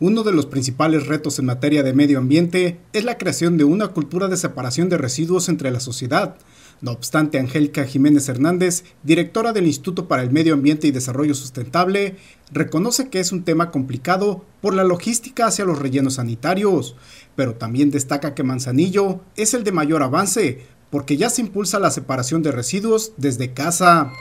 Uno de los principales retos en materia de medio ambiente es la creación de una cultura de separación de residuos entre la sociedad. No obstante, Angélica Jiménez Hernández, directora del Instituto para el Medio Ambiente y Desarrollo Sustentable, reconoce que es un tema complicado por la logística hacia los rellenos sanitarios, pero también destaca que Manzanillo es el de mayor avance, porque ya se impulsa la separación de residuos desde casa.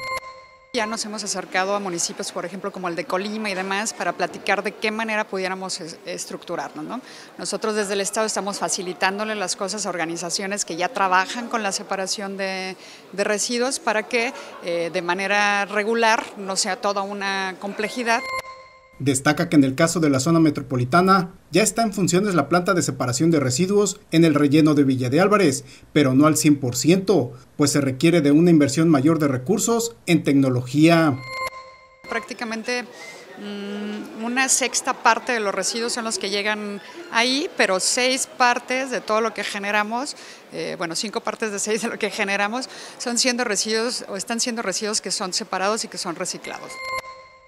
Ya nos hemos acercado a municipios, por ejemplo, como el de Colima y demás, para platicar de qué manera pudiéramos estructurarnos. Nosotros desde el Estado estamos facilitándole las cosas a organizaciones que ya trabajan con la separación de, residuos para que eh, de manera regular no sea toda una complejidad. Destaca que en el caso de la zona metropolitana ya está en funciones la planta de separación de residuos en el relleno de Villa de Álvarez, pero no al 100%, pues se requiere de una inversión mayor de recursos en tecnología. Prácticamente mm, una sexta parte de los residuos son los que llegan ahí, pero seis partes de todo lo que generamos, eh, bueno, cinco partes de seis de lo que generamos, son siendo residuos o están siendo residuos que son separados y que son reciclados.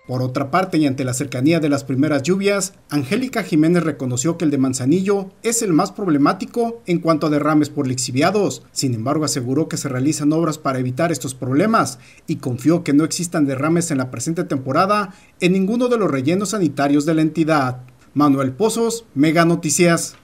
Por otra parte, y ante la cercanía de las primeras lluvias, Angélica Jiménez reconoció que el de Manzanillo es el más problemático en cuanto a derrames por lixiviados. Sin embargo, aseguró que se realizan obras para evitar estos problemas y confió que no existan derrames en la presente temporada en ninguno de los rellenos sanitarios de la entidad. Manuel Pozos, Mega Noticias.